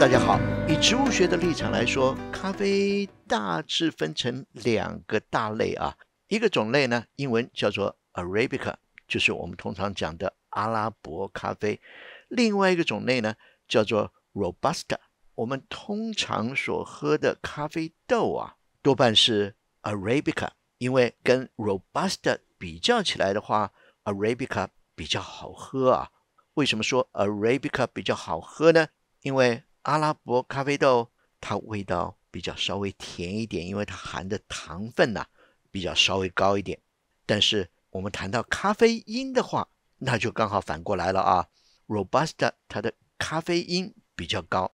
大家好，以植物学的立场来说，咖啡大致分成两个大类啊。一个种类呢，英文叫做 Arabica，就是我们通常讲的阿拉伯咖啡。另外一个种类呢，叫做 Robusta。我们通常所喝的咖啡豆啊，多半是 Arabica，因为跟 Robusta 比较起来的话，Arabica 比较好喝啊。为什么说 Arabica 比较好喝呢？因为阿拉伯咖啡豆，它味道比较稍微甜一点，因为它含的糖分呢比较稍微高一点。但是我们谈到咖啡因的话，那就刚好反过来了啊。Robusta 它的咖啡因比较高。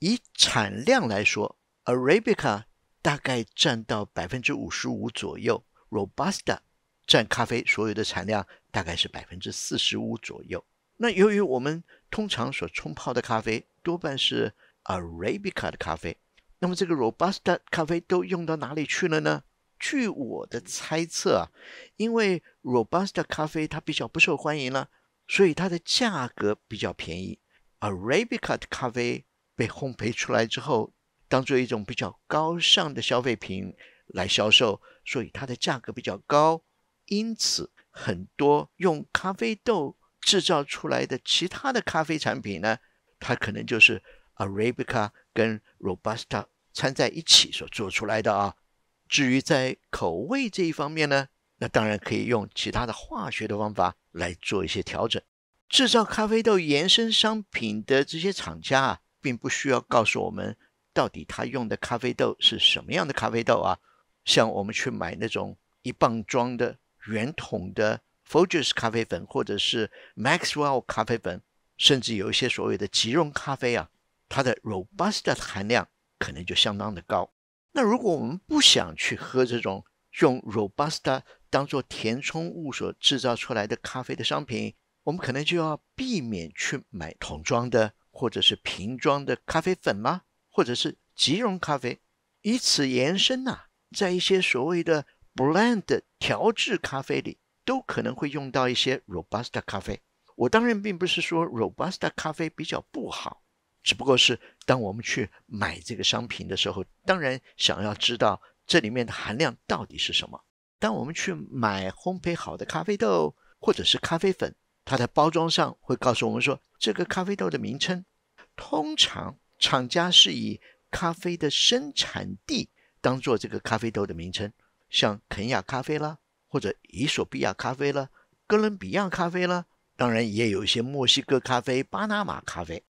以产量来说，Arabica 大概占到百分之五十五左右，Robusta 占咖啡所有的产量大概是百分之四十五左右。那由于我们通常所冲泡的咖啡多半是 Arabica 的咖啡，那么这个 Robusta 咖啡都用到哪里去了呢？据我的猜测啊，因为 Robusta 咖啡它比较不受欢迎了，所以它的价格比较便宜。Arabica 的咖啡被烘焙出来之后，当做一种比较高尚的消费品来销售，所以它的价格比较高。因此，很多用咖啡豆。制造出来的其他的咖啡产品呢，它可能就是 Arabica 跟 Robusta 掺在一起所做出来的啊。至于在口味这一方面呢，那当然可以用其他的化学的方法来做一些调整。制造咖啡豆延伸商品的这些厂家啊，并不需要告诉我们到底他用的咖啡豆是什么样的咖啡豆啊。像我们去买那种一磅装的圆筒的。f o j u s 咖啡粉，或者是 Maxwell 咖啡粉，甚至有一些所谓的即溶咖啡啊，它的 Robusta 含量可能就相当的高。那如果我们不想去喝这种用 Robusta 当做填充物所制造出来的咖啡的商品，我们可能就要避免去买桶装的或者是瓶装的咖啡粉吗？或者是即溶咖啡？以此延伸呐，在一些所谓的 Blend 调制咖啡里。都可能会用到一些 robusta 咖啡。我当然并不是说 robusta 咖啡比较不好，只不过是当我们去买这个商品的时候，当然想要知道这里面的含量到底是什么。当我们去买烘焙好的咖啡豆或者是咖啡粉，它的包装上会告诉我们说这个咖啡豆的名称。通常厂家是以咖啡的生产地当做这个咖啡豆的名称，像肯亚咖啡啦。或者伊索比亚咖啡了，哥伦比亚咖啡了，当然也有一些墨西哥咖啡、巴拿马咖啡。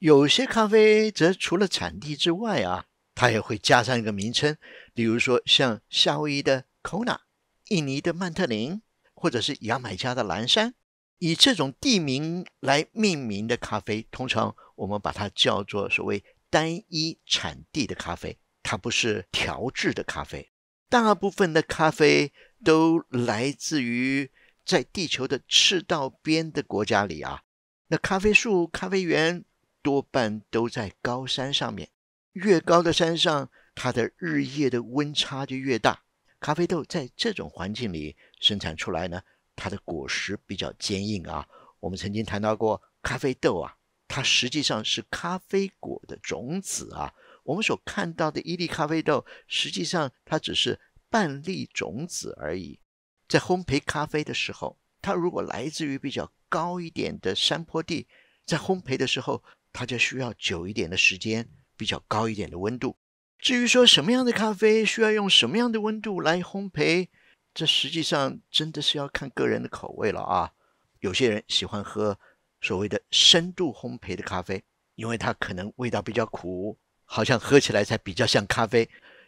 有些咖啡则除了产地之外啊，它也会加上一个名称，比如说像夏威夷的 Kona、印尼的曼特林，或者是牙买加的蓝山。以这种地名来命名的咖啡，通常我们把它叫做所谓单一产地的咖啡，它不是调制的咖啡。大部分的咖啡。都来自于在地球的赤道边的国家里啊，那咖啡树、咖啡园多半都在高山上面。越高的山上，它的日夜的温差就越大。咖啡豆在这种环境里生产出来呢，它的果实比较坚硬啊。我们曾经谈到过，咖啡豆啊，它实际上是咖啡果的种子啊。我们所看到的一粒咖啡豆，实际上它只是。半粒种子而已，在烘焙咖啡的时候，它如果来自于比较高一点的山坡地，在烘焙的时候，它就需要久一点的时间，比较高一点的温度。至于说什么样的咖啡需要用什么样的温度来烘焙，这实际上真的是要看个人的口味了啊。有些人喜欢喝所谓的深度烘焙的咖啡，因为它可能味道比较苦，好像喝起来才比较像咖啡。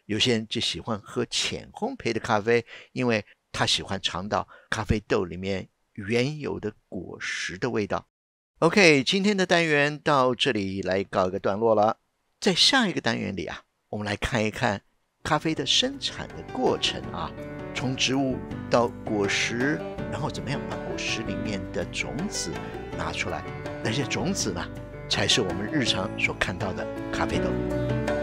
有些人就喜欢喝浅烘焙的咖啡，因为他喜欢尝到咖啡豆里面原有的果实的味道。OK，今天的单元到这里来告一个段落了，在下一个单元里啊，我们来看一看咖啡的生产的过程啊，从植物到果实，然后怎么样把果实里面的种子拿出来，那些种子呢，才是我们日常所看到的咖啡豆。